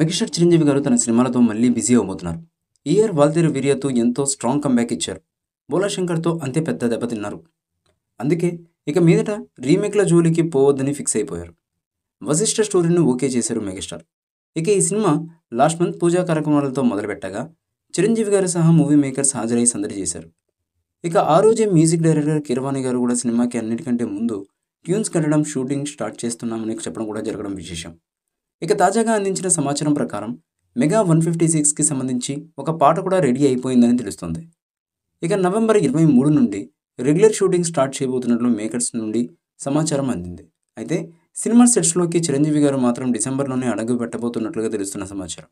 మెగిస్టార్ చిరంజీవి గారు తన సినిమాలతో మళ్ళీ బిజీ అవబోతున్నారు ఈఆర్ వాల్దేరు వాల్తేరు ఎంతో స్ట్రాంగ్ కంబ్యాక్ ఇచ్చారు బోలా అంతే పెద్ద దెబ్బతిన్నారు అందుకే ఇక మీదట రీమేక్ల జోలికి పోవద్దని ఫిక్స్ అయిపోయారు వశిష్ట స్టోరీని ఓకే చేశారు మెగాస్టార్ ఇక ఈ సినిమా లాస్ట్ మంత్ పూజా కార్యక్రమాలతో మొదలుపెట్టగా చిరంజీవి గారు సహా మూవీ మేకర్స్ హాజరై సందడి చేశారు ఇక ఆ రోజే మ్యూజిక్ డైరెక్టర్ కిరవాణి గారు కూడా సినిమాకి అన్నిటికంటే ముందు ట్యూన్స్ కట్టడం షూటింగ్ స్టార్ట్ చేస్తున్నామని చెప్పడం కూడా జరగడం విశేషం ఇక తాజాగా అందించిన సమాచారం ప్రకారం మెగా వన్ ఫిఫ్టీ సిక్స్కి సంబంధించి ఒక పాట కూడా రెడీ అయిపోయిందని తెలుస్తుంది ఇక నవంబర్ ఇరవై మూడు నుండి రెగ్యులర్ షూటింగ్ స్టార్ట్ చేయబోతున్నట్లు మేకర్స్ నుండి సమాచారం అందింది అయితే సినిమా సెట్స్లోకి చిరంజీవి గారు మాత్రం డిసెంబర్లోనే అడుగు పెట్టబోతున్నట్లుగా తెలుస్తున్న సమాచారం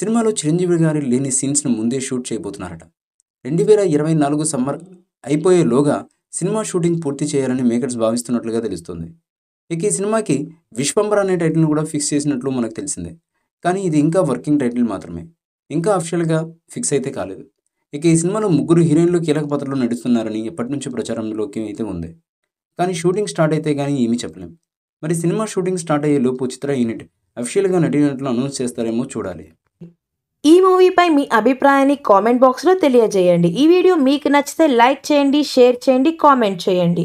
సినిమాలో చిరంజీవి గారు లేని సీన్స్ను ముందే షూట్ చేయబోతున్నారట రెండు వేల ఇరవై నాలుగు సమ్మర్ అయిపోయేలోగా సినిమా షూటింగ్ పూర్తి చేయాలని మేకర్స్ భావిస్తున్నట్లుగా తెలుస్తుంది ఇక ఈ సినిమాకి విశ్వంబర్ అనే టైటిల్ని కూడా ఫిక్స్ చేసినట్లు మనకు తెలిసిందే కానీ ఇది ఇంకా వర్కింగ్ టైటిల్ మాత్రమే ఇంకా అఫిషియల్గా ఫిక్స్ అయితే కాలేదు ఇక ఈ సినిమాలో ముగ్గురు హీరోయిన్లు కీలక పాత్రలు నడుస్తున్నారని ఎప్పటి నుంచి ప్రచారంలోకి అయితే ఉంది కానీ షూటింగ్ స్టార్ట్ అయితే కానీ ఏమీ చెప్పలేం మరి సినిమా షూటింగ్ స్టార్ట్ అయ్యే లోపు చిత్ర యూనిట్ అఫిషియల్గా నటినట్లు అనౌన్స్ చేస్తారేమో చూడాలి ఈ మూవీపై మీ అభిప్రాయాన్ని కామెంట్ బాక్స్లో తెలియజేయండి ఈ వీడియో మీకు నచ్చితే లైక్ చేయండి షేర్ చేయండి కామెంట్ చేయండి